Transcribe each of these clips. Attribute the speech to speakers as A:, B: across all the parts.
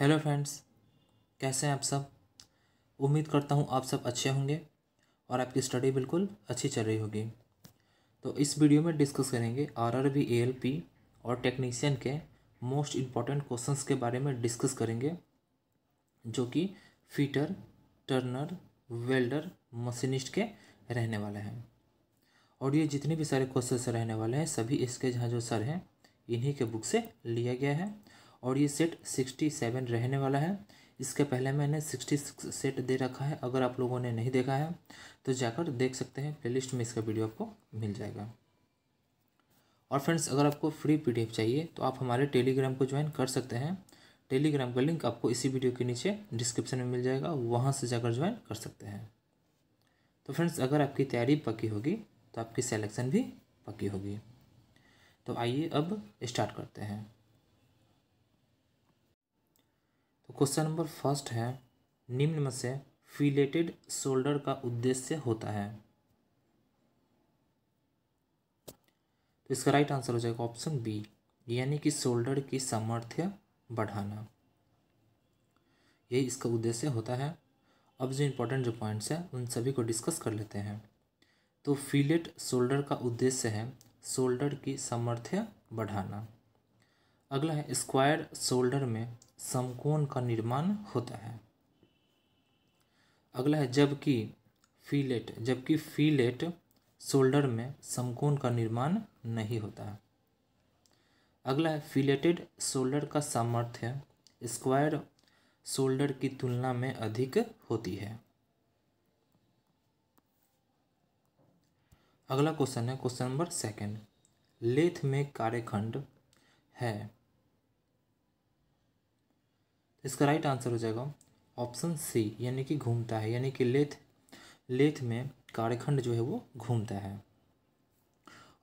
A: hello friends कैसे हैं आप सब उम्मीद करता हूँ आप सब अच्छे होंगे और आपकी स्टडी बिल्कुल अच्छी चल रही होगी तो इस वीडियो में डिस्कस करेंगे आर आर एल पी और टेक्नीशियन के मोस्ट इम्पॉर्टेंट क्वेश्चंस के बारे में डिस्कस करेंगे जो कि फीटर टर्नर वेल्डर मशीनिस्ट के रहने वाले हैं और ये जितने भी सारे क्वेश्चन रहने वाले हैं सभी इसके जहाँ जो सर हैं इन्हीं के बुक से लिया गया है और ये सेट सिक्सटी सेवन रहने वाला है इसके पहले मैंने सिक्सटी सिक्स सेट दे रखा है अगर आप लोगों ने नहीं देखा है तो जाकर देख सकते हैं प्ले में इसका वीडियो आपको मिल जाएगा और फ्रेंड्स अगर आपको फ्री पी चाहिए तो आप हमारे टेलीग्राम को ज्वाइन कर सकते हैं टेलीग्राम का लिंक आपको इसी वीडियो के नीचे डिस्क्रिप्शन में मिल जाएगा वहाँ से जाकर ज्वाइन कर सकते हैं तो फ्रेंड्स अगर आपकी तैयारी पक्की होगी तो आपकी सिलेक्शन भी पक्की होगी तो आइए अब स्टार्ट करते हैं तो क्वेश्चन नंबर फर्स्ट है निम्न में से फिलेटेड शोल्डर का उद्देश्य होता है तो इसका राइट आंसर हो जाएगा ऑप्शन बी यानी कि शोल्डर की सामर्थ्य बढ़ाना यही इसका उद्देश्य होता है अब जो इम्पोर्टेंट जो पॉइंट्स हैं उन सभी को डिस्कस कर लेते हैं तो फिलेट शोल्डर का उद्देश्य है शोल्डर की सामर्थ्य बढ़ाना अगला है स्क्वायर शोल्डर में समकोण का निर्माण होता है अगला है जबकि फीलेट जबकि फीलेट शोल्डर में समकोण का निर्माण नहीं होता है अगला है फिलेटेड शोल्डर का सामर्थ्य स्क्वायर शोल्डर की तुलना में अधिक होती है अगला क्वेश्चन है क्वेश्चन नंबर सेकंड लेथ में कार्यखंड है इसका राइट आंसर हो जाएगा ऑप्शन सी यानी कि घूमता है यानी कि लेथ लेथ में कार्यखंड जो है वो घूमता है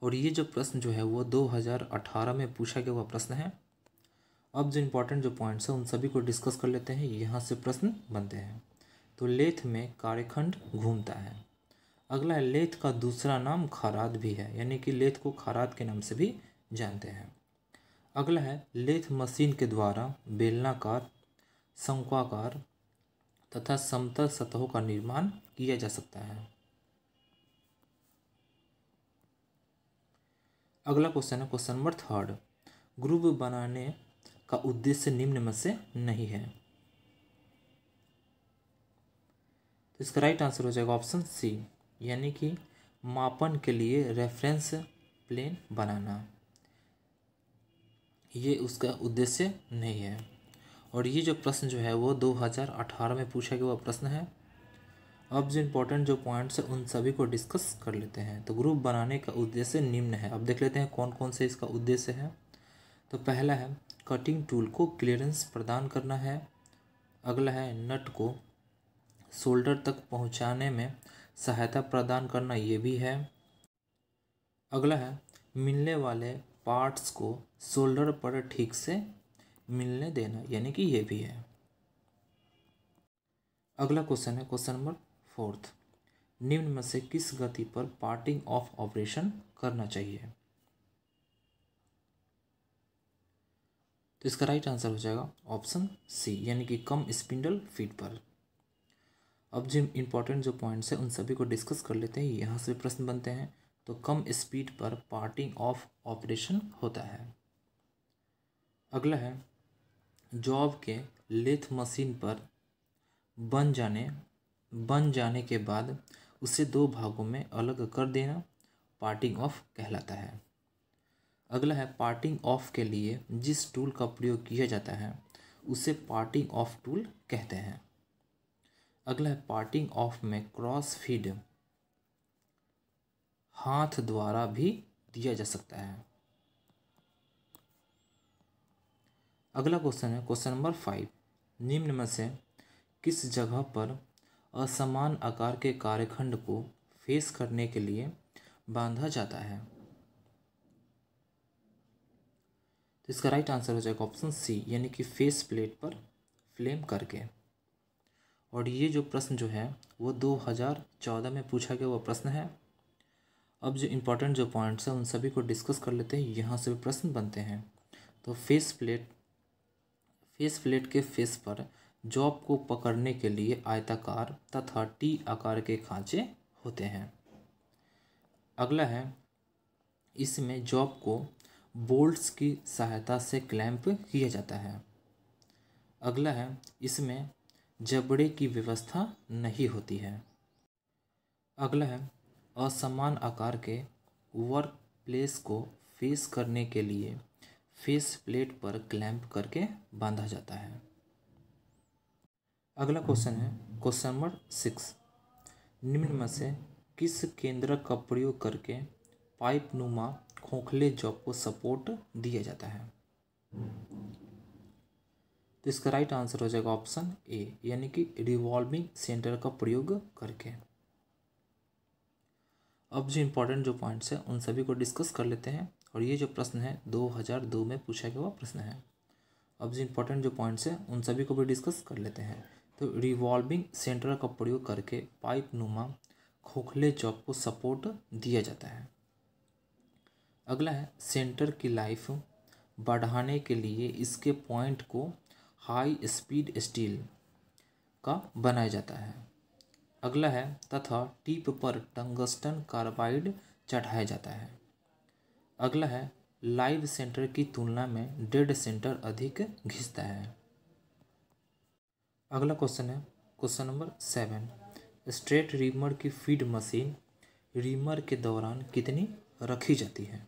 A: और ये जो प्रश्न जो है वो 2018 में पूछा गया हुआ प्रश्न है अब जो इम्पोर्टेंट जो पॉइंट्स हैं उन सभी को डिस्कस कर लेते हैं यहाँ से प्रश्न बनते हैं तो लेथ में कार्यखंड घूमता है अगला है लेथ का दूसरा नाम खराद भी है यानी कि लेथ को खराद के नाम से भी जानते हैं अगला है लेथ मशीन के द्वारा बेलनाकार शंक्वाकार तथा समतल सतहों का निर्माण किया जा सकता है अगला क्वेश्चन है क्वेश्चन नंबर थर्ड ग्रुप बनाने का उद्देश्य निम्न में से नहीं है तो इसका राइट आंसर हो जाएगा ऑप्शन सी यानी कि मापन के लिए रेफरेंस प्लेन बनाना ये उसका उद्देश्य नहीं है और ये जो प्रश्न जो है वो 2018 में पूछा गया हुआ प्रश्न है अब जो इम्पोर्टेंट जो पॉइंट्स हैं उन सभी को डिस्कस कर लेते हैं तो ग्रुप बनाने का उद्देश्य निम्न है अब देख लेते हैं कौन कौन से इसका उद्देश्य है तो पहला है कटिंग टूल को क्लियरेंस प्रदान करना है अगला है नट को शोल्डर तक पहुंचाने में सहायता प्रदान करना ये भी है अगला है मिलने वाले पार्ट्स को शोल्डर पर ठीक से मिलने देना यानी कि ये भी है अगला क्वेश्चन है क्वेश्चन नंबर फोर्थ निम्न में से किस गति पर पार्टिंग ऑफ ऑपरेशन करना चाहिए तो इसका राइट आंसर हो जाएगा ऑप्शन सी यानी कि कम स्पिंडल फीट पर अब जो इंपॉर्टेंट जो पॉइंट्स हैं उन सभी को डिस्कस कर लेते हैं यहाँ से प्रश्न बनते हैं तो कम स्पीड पर पार्टिंग ऑफ ऑपरेशन होता है अगला है जॉब के लेथ मशीन पर बन जाने बन जाने के बाद उसे दो भागों में अलग कर देना पार्टिंग ऑफ कहलाता है अगला है पार्टिंग ऑफ के लिए जिस टूल का प्रयोग किया जाता है उसे पार्टिंग ऑफ टूल कहते हैं अगला है पार्टिंग ऑफ में क्रॉस फीड हाथ द्वारा भी दिया जा सकता है अगला क्वेश्चन है क्वेश्चन नंबर फाइव निम्न में से किस जगह पर असमान आकार के कार्यखंड को फेस करने के लिए बांधा जाता है तो इसका राइट आंसर हो जाएगा ऑप्शन सी यानी कि फेस प्लेट पर फ्लेम करके और ये जो प्रश्न जो है वो 2014 में पूछा गया वो प्रश्न है अब जो इम्पोर्टेंट जो पॉइंट्स हैं उन सभी को डिस्कस कर लेते हैं यहाँ से भी प्रश्न बनते हैं तो फेस प्लेट फेस प्लेट के फेस पर जॉब को पकड़ने के लिए आयताकार तथा टी आकार के खांचे होते हैं अगला है इसमें जॉब को बोल्ट्स की सहायता से क्लैंप किया जाता है अगला है इसमें जबड़े की व्यवस्था नहीं होती है अगला है असमान आकार के वर्क प्लेस को फेस करने के लिए फेस प्लेट पर क्लैंप करके बांधा जाता है अगला क्वेश्चन है क्वेश्चन नंबर सिक्स निम्न में से किस केंद्र का प्रयोग करके पाइप नुमा खोखले जॉब को सपोर्ट दिया जाता है तो इसका राइट आंसर हो जाएगा ऑप्शन ए यानी कि रिवॉल्विंग सेंटर का प्रयोग करके अब जो इम्पोर्टेंट जो पॉइंट्स हैं उन सभी को डिस्कस कर लेते हैं और ये जो प्रश्न है 2002 में पूछा गया हुआ प्रश्न है अब जो इम्पोर्टेंट जो पॉइंट्स हैं उन सभी को भी डिस्कस कर लेते हैं तो रिवॉल्विंग सेंटर का प्रयोग करके पाइप नुमा खोखले जॉब को सपोर्ट दिया जाता है अगला है सेंटर की लाइफ बढ़ाने के लिए इसके पॉइंट को हाई स्पीड स्टील का बनाया जाता है अगला है तथा टिप पर टंगस्टन कार्बाइड चढ़ाया जाता है अगला है लाइव सेंटर की तुलना में डेड सेंटर अधिक घिसता है अगला क्वेश्चन है question number seven straight reamer की फीड मशीन रीमर के दौरान कितनी रखी जाती है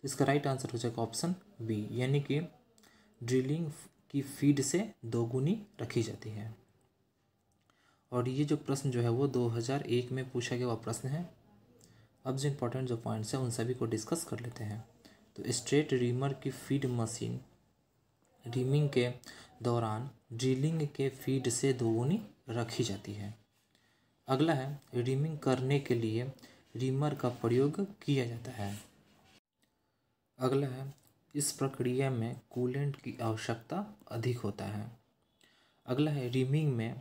A: तो इसका राइट आंसर हो जाएगा ऑप्शन बी यानी कि ड्रिलिंग की फीड से दोगुनी रखी जाती है और ये जो प्रश्न जो है वो 2001 में पूछा गया वह प्रश्न है अब जो इम्पोर्टेंट जो पॉइंट्स हैं उन सभी को डिस्कस कर लेते हैं तो स्ट्रेट रीमर की फीड मशीन रीमिंग के दौरान ड्रिलिंग के फीड से दोगुनी रखी जाती है अगला है रीमिंग करने के लिए रीमर का प्रयोग किया जाता है अगला है इस प्रक्रिया में कूलेंट की आवश्यकता अधिक होता है अगला है रीमिंग में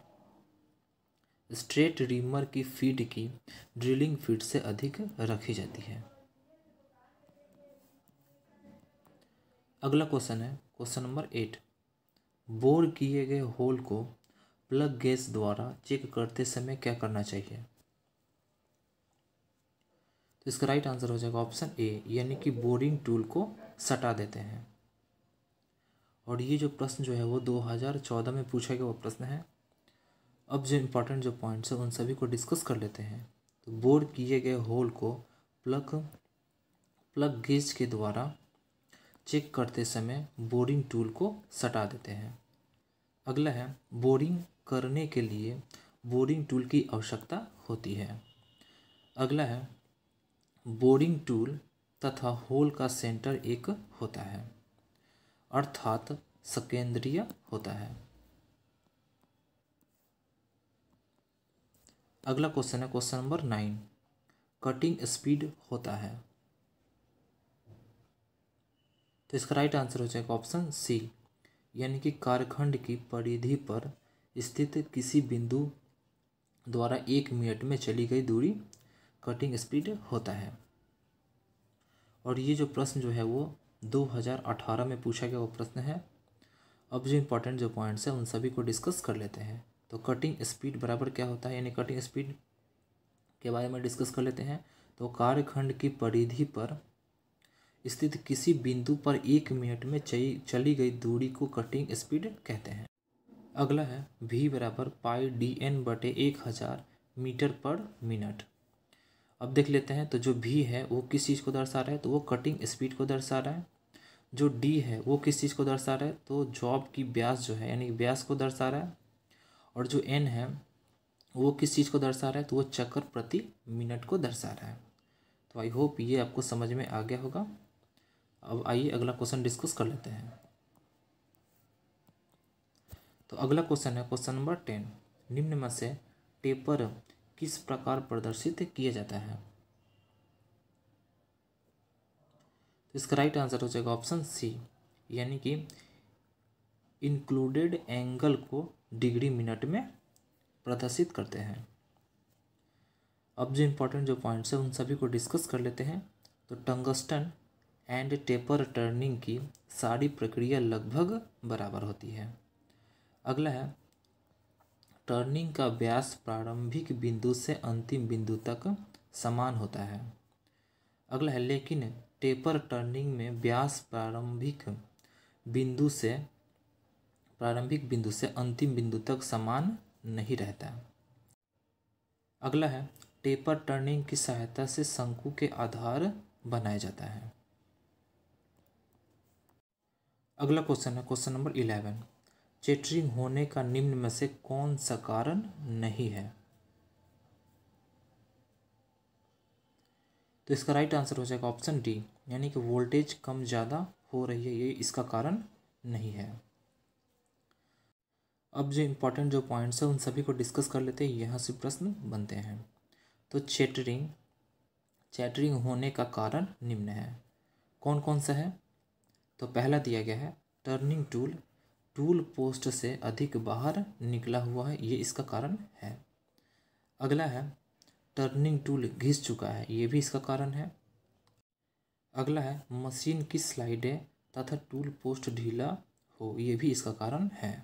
A: स्ट्रेट रीमर की फीड की ड्रिलिंग फीड से अधिक रखी जाती है अगला क्वेश्चन है क्वेश्चन नंबर एट बोर किए गए होल को प्लग गैस द्वारा चेक करते समय क्या करना चाहिए तो इसका राइट आंसर हो जाएगा ऑप्शन ए यानी कि बोरिंग टूल को सटा देते हैं और ये जो प्रश्न जो है वो 2014 में पूछा गया वो प्रश्न है अब जो इम्पोर्टेंट जो पॉइंट्स हैं उन सभी को डिस्कस कर लेते हैं तो बोर किए गए होल को प्लग प्लग गेज के द्वारा चेक करते समय बोरिंग टूल को सटा देते हैं अगला है बोरिंग करने के लिए बोरिंग टूल की आवश्यकता होती है अगला है बोरिंग टूल तथा होल का सेंटर एक होता है अर्थात सकेंद्रीय होता है अगला क्वेश्चन है question number nine cutting speed होता है तो इसका राइट आंसर हो जाएगा ऑप्शन सी यानी कि कारखंड की परिधि पर स्थित किसी बिंदु द्वारा एक मिनट में चली गई दूरी कटिंग स्पीड होता है और ये जो प्रश्न जो है वो 2018 में पूछा गया वो प्रश्न है अब जो इम्पोर्टेंट जो पॉइंट्स हैं उन सभी को डिस्कस कर लेते हैं तो कटिंग स्पीड बराबर क्या होता है यानी कटिंग स्पीड के बारे में डिस्कस कर लेते हैं तो कार्यखंड की परिधि पर स्थित किसी बिंदु पर एक मिनट में चली चली गई दूरी को कटिंग स्पीड कहते हैं अगला है वी बराबर पाई डी एन बटे एक हज़ार मीटर पर मिनट अब देख लेते हैं तो जो भी है वो किस चीज़ को दर्शा रहा है तो वो कटिंग स्पीड को दर्शा रहा है जो डी है वो किस चीज़ को दर्शा रहा है तो जॉब की ब्यास जो है यानी ब्यास को दर्शा रहा है और जो एन है वो किस चीज़ को दर्शा रहा है तो वो चक्कर प्रति मिनट को दर्शा रहा है तो आई होप ये आपको समझ में आ गया होगा अब आइए अगला क्वेश्चन डिस्कस कर लेते हैं तो अगला क्वेश्चन है क्वेश्चन नंबर टेन निम्न में से टेपर किस प्रकार प्रदर्शित किया जाता है तो इसका राइट आंसर हो जाएगा ऑप्शन सी यानी कि इंक्लूडेड एंगल को डिग्री मिनट में प्रदर्शित करते हैं अब जो इम्पोर्टेंट जो पॉइंट्स हैं उन सभी को डिस्कस कर लेते हैं तो टंगस्टन एंड टेपर टर्निंग की सारी प्रक्रिया लगभग बराबर होती है अगला है टर्निंग का व्यास प्रारंभिक बिंदु से अंतिम बिंदु तक समान होता है अगला है लेकिन टेपर टर्निंग में व्यास प्रारंभिक बिंदु से प्रारंभिक बिंदु से अंतिम बिंदु तक समान नहीं रहता अगला है टेपर टर्निंग की सहायता से शंकु के आधार बनाया जाता है अगला क्वेश्चन है क्वेश्चन नंबर इलेवन चेटरिंग होने का निम्न में से कौन सा कारण नहीं है तो इसका राइट आंसर हो जाएगा ऑप्शन डी यानी कि वोल्टेज कम ज़्यादा हो रही है ये इसका कारण नहीं है अब जो इम्पोर्टेंट जो पॉइंट्स हैं उन सभी को डिस्कस कर लेते हैं यहाँ से प्रश्न बनते हैं तो चैटरिंग चैटरिंग होने का कारण निम्न है कौन कौन सा है तो पहला दिया गया है टर्निंग टूल टूल पोस्ट से अधिक बाहर निकला हुआ है ये इसका कारण है अगला है टर्निंग टूल घिस चुका है ये भी इसका कारण है अगला है मशीन की स्लाइडें तथा टूल पोस्ट ढीला हो ये भी इसका कारण है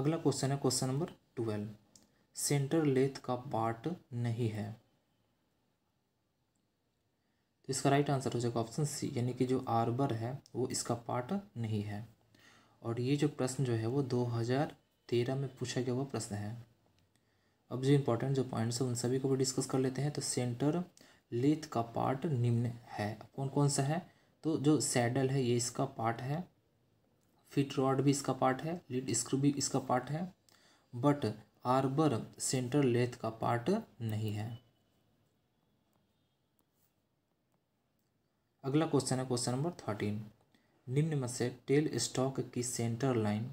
A: अगला क्वेश्चन है question number twelve centre lathe का पार्ट नहीं है तो इसका राइट आंसर हो जाएगा ऑप्शन सी यानी कि जो आर्बर है वो इसका पार्ट नहीं है और ये जो प्रश्न जो है वो 2013 में पूछा गया हुआ प्रश्न है अब जो इम्पोर्टेंट जो पॉइंट्स हैं उन सभी को भी डिस्कस कर लेते हैं तो सेंटर लेथ का पार्ट निम्न है कौन कौन सा है तो जो सैडल है ये इसका पार्ट है फिट रॉड भी इसका पार्ट है लीड स्क्रू भी इसका पार्ट है बट आर्बर सेंटर लेथ का पार्ट नहीं है अगला क्वेश्चन है क्वेश्चन नंबर थर्टीन निम्न में से टेल स्टॉक की सेंटर लाइन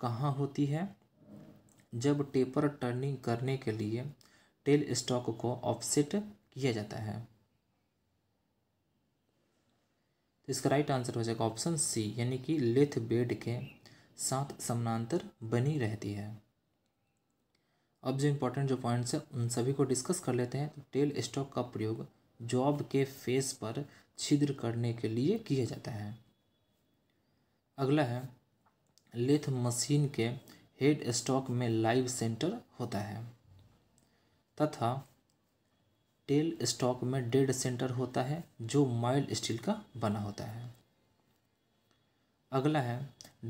A: कहाँ होती है जब टेपर टर्निंग करने के लिए टेल स्टॉक को ऑफसेट किया जाता है तो इसका राइट आंसर हो जाएगा ऑप्शन सी यानी कि लेथ बेड के साथ समानांतर बनी रहती है अब जो इम्पोर्टेंट जो पॉइंट्स हैं उन सभी को डिस्कस कर लेते हैं तो टेल स्टॉक का प्रयोग जॉब के फेस पर छिद्र करने के लिए किया जाता है अगला है लेथ मशीन के हेड स्टॉक में लाइव सेंटर होता है तथा टेल स्टॉक में डेड सेंटर होता है जो माइल्ड स्टील का बना होता है अगला है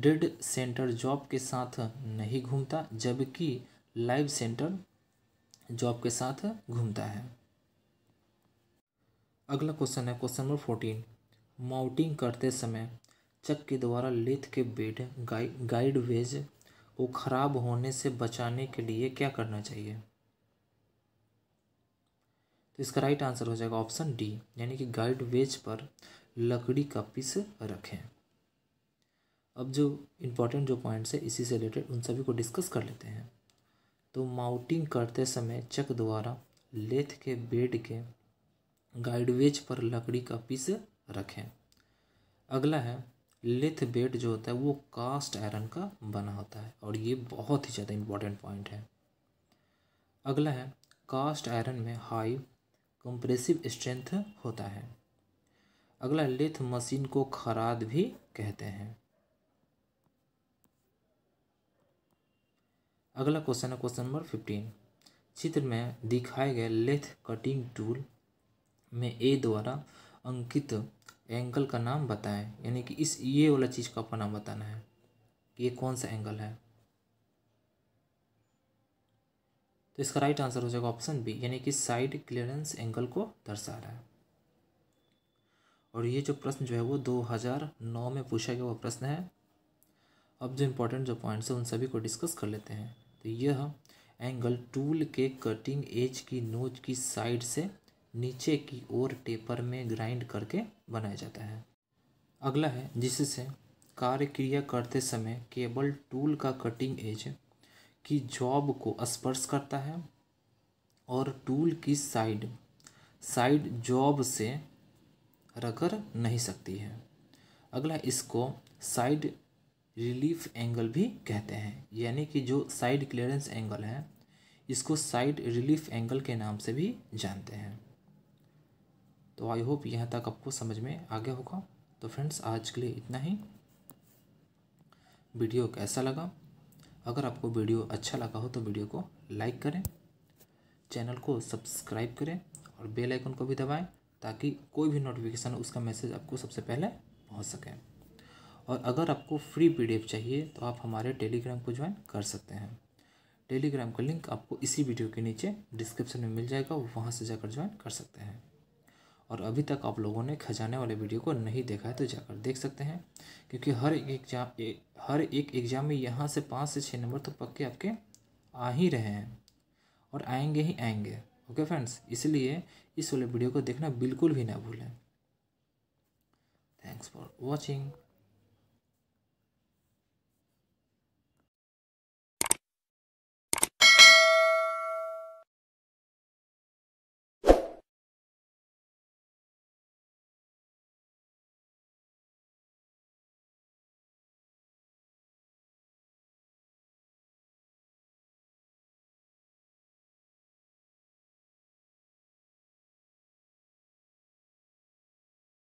A: डेड सेंटर जॉब के साथ नहीं घूमता जबकि लाइव सेंटर जॉब के साथ घूमता है अगला क्वेश्चन है क्वेश्चन नंबर फोर्टीन माउटिंग करते समय चक के द्वारा लेथ के बेड गाइड वेज को ख़राब होने से बचाने के लिए क्या करना चाहिए तो इसका राइट आंसर हो जाएगा ऑप्शन डी यानी कि गाइड वेज पर लकड़ी का पीस रखें अब जो इम्पोर्टेंट जो पॉइंट्स है इसी से रिलेटेड उन सभी को डिस्कस कर लेते हैं तो माउटिंग करते समय चक द्वारा लेथ के बेड के गाइडवेज पर लकड़ी का पीस रखें अगला है लेथ बेड जो होता है वो कास्ट आयरन का बना होता है और ये बहुत ही ज़्यादा इम्पोर्टेंट पॉइंट है अगला है कास्ट आयरन में हाई कंप्रेसिव स्ट्रेंथ होता है अगला लेथ मशीन को खराद भी कहते हैं अगला क्वेश्चन है क्वेश्चन नंबर फिफ्टीन चित्र में दिखाए गए लेथ कटिंग टूल में ए द्वारा अंकित एंगल का नाम बताएं यानी कि इस ये वाला चीज़ का अपना नाम बताना है कि ये कौन सा एंगल है तो इसका राइट आंसर हो जाएगा ऑप्शन बी यानी कि साइड क्लियरेंस एंगल को दर्शा रहा है और ये जो प्रश्न जो है वो 2009 में पूछा गया वो प्रश्न है अब जो इम्पोर्टेंट जो पॉइंट्स हैं उन सभी को डिस्कस कर लेते हैं तो यह एंगल टूल के कटिंग एज की नोच की साइड से नीचे की ओर टेपर में ग्राइंड करके बनाया जाता है अगला है जिससे कार्य क्रिया करते समय केबल टूल का कटिंग एज की जॉब को स्पर्श करता है और टूल की साइड साइड जॉब से रगड़ नहीं सकती है अगला इसको साइड रिलीफ एंगल भी कहते हैं यानी कि जो साइड क्लियरेंस एंगल है इसको साइड रिलीफ एंगल के नाम से भी जानते हैं तो आई होप यहाँ तक आपको समझ में आ गया होगा तो फ्रेंड्स आज के लिए इतना ही वीडियो कैसा लगा अगर आपको वीडियो अच्छा लगा हो तो वीडियो को लाइक करें चैनल को सब्सक्राइब करें और बेल आइकन को भी दबाएं ताकि कोई भी नोटिफिकेशन उसका मैसेज आपको सबसे पहले पहुंच सके और अगर आपको फ्री पीडीएफ चाहिए तो आप हमारे टेलीग्राम को ज्वाइन कर सकते हैं टेलीग्राम का लिंक आपको इसी वीडियो के नीचे डिस्क्रिप्शन में मिल जाएगा वहाँ से जाकर ज्वाइन कर सकते हैं और अभी तक आप लोगों ने खजाने वाले वीडियो को नहीं देखा है तो जाकर देख सकते हैं क्योंकि हर एक एग्जाम हर एक एग्ज़ाम में यहाँ से पाँच से छः नंबर तो पक्के आपके आ ही रहे हैं और आएंगे ही आएंगे ओके फ्रेंड्स इसलिए इस वाले वीडियो को देखना बिल्कुल भी ना भूलें थैंक्स फॉर वॉचिंग